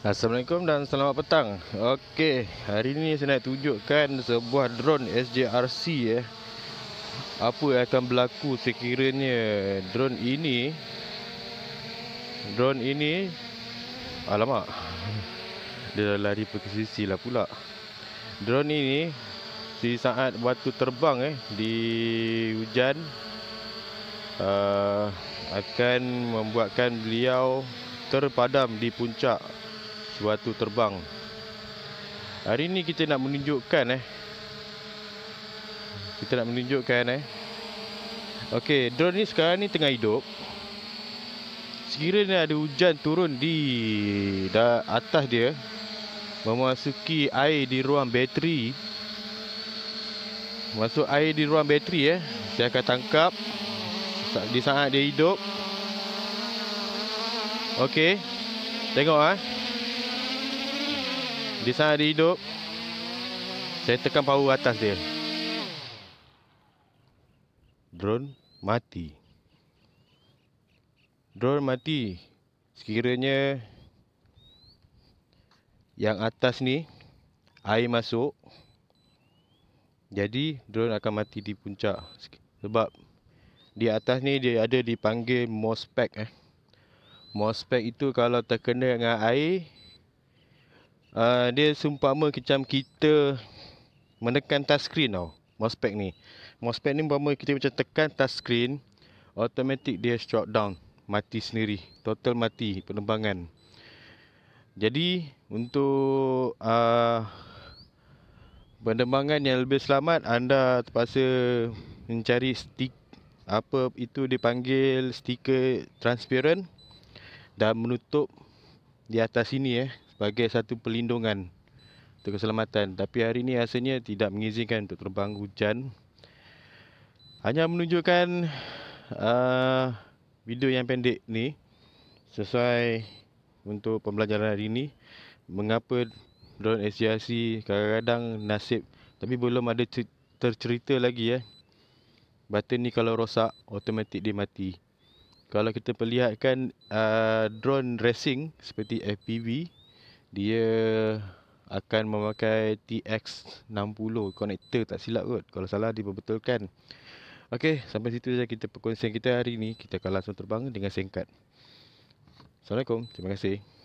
Assalamualaikum dan selamat petang. Okey, hari ini saya nak tunjukkan sebuah drone SJRC eh. Ya. Apa yang akan berlaku sekiranya drone ini drone ini alamak. Dia lari ke sisi lah pula. Drone ini di saat batu terbang eh di hujan uh, akan membuatkan beliau terpadam di puncak batu terbang hari ini kita nak menunjukkan eh kita nak menunjukkan eh okey drone ni sekarang ni tengah hidup sekiranya ada hujan turun di atas dia memasuki air di ruang bateri masuk air di ruang bateri eh saya akan tangkap di saat dia hidup okey tengok ah eh. Dia sangat redup. Saya tekan power atas dia. Drone mati. Drone mati. Sekiranya yang atas ni air masuk. Jadi drone akan mati di puncak. Sebab di atas ni dia ada dipanggil MOSFET eh. MOSFET itu kalau terkena dengan air uh, dia seumpama macam kita menekan touch screen tau mosfet ni Mousepad ni umpama kita macam tekan touch screen automatic dia shut down mati sendiri total mati penerbangan jadi untuk uh, penerbangan yang lebih selamat anda terpaksa mencari stick apa itu dipanggil stiker transparent dan menutup di atas sini eh sebagai satu perlindungan untuk keselamatan. Tapi hari ini rasanya tidak mengizinkan untuk terbang hujan. Hanya menunjukkan uh, video yang pendek ni sesuai untuk pembelajaran hari ini. Mengapa drone SGRC kadang-kadang nasib tapi belum ada tercerita lagi ya. Eh. Button ni kalau rosak, otomatik dia mati. Kalau kita perlihatkan uh, drone racing seperti FPV dia akan memakai TX60 konektor tak silap kot kalau salah diperbetulkan Okey, sampai situ saja kita perkongsian kita hari ini. Kita akan langsung terbang dengan singkat. Assalamualaikum. Terima kasih.